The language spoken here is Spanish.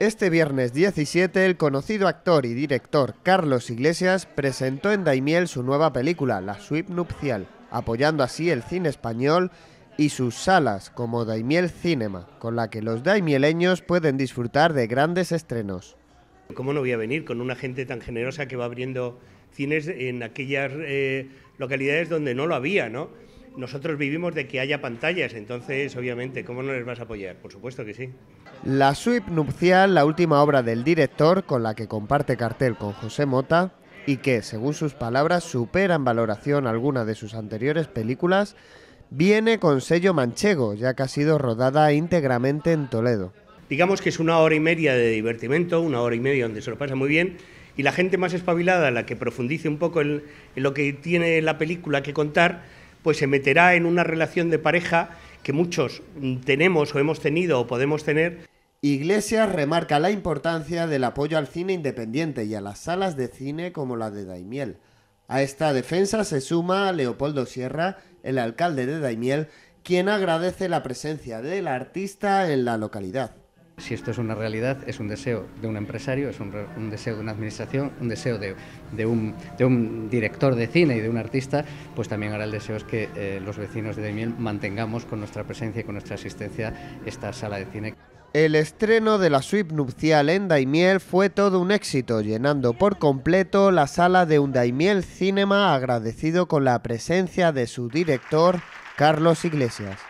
Este viernes 17, el conocido actor y director Carlos Iglesias presentó en Daimiel su nueva película, La Suite Nupcial, apoyando así el cine español y sus salas como Daimiel Cinema, con la que los daimieleños pueden disfrutar de grandes estrenos. ¿Cómo no voy a venir con una gente tan generosa que va abriendo cines en aquellas eh, localidades donde no lo había, ¿no? Nosotros vivimos de que haya pantallas, entonces obviamente, ¿cómo no les vas a apoyar? Por supuesto que sí. La suite nupcial, la última obra del director con la que comparte cartel con José Mota y que, según sus palabras, supera en valoración alguna de sus anteriores películas, viene con sello manchego, ya que ha sido rodada íntegramente en Toledo. Digamos que es una hora y media de divertimento, una hora y media donde se lo pasa muy bien, y la gente más espabilada, la que profundice un poco en lo que tiene la película que contar, pues se meterá en una relación de pareja que muchos tenemos o hemos tenido o podemos tener Iglesias remarca la importancia del apoyo al cine independiente y a las salas de cine como la de Daimiel. A esta defensa se suma Leopoldo Sierra, el alcalde de Daimiel, quien agradece la presencia del artista en la localidad. Si esto es una realidad, es un deseo de un empresario, es un, deseo de una administración, un deseo de, un, director de cine y de un artista, pues también ahora el deseo es que eh, los vecinos de Daimiel mantengamos con nuestra presencia y con nuestra asistencia esta sala de cine. El estreno de la suite nupcial en Daimiel fue todo un éxito, llenando por completo la sala de un Daimiel Cinema agradecido con la presencia de su director, Carlos Iglesias.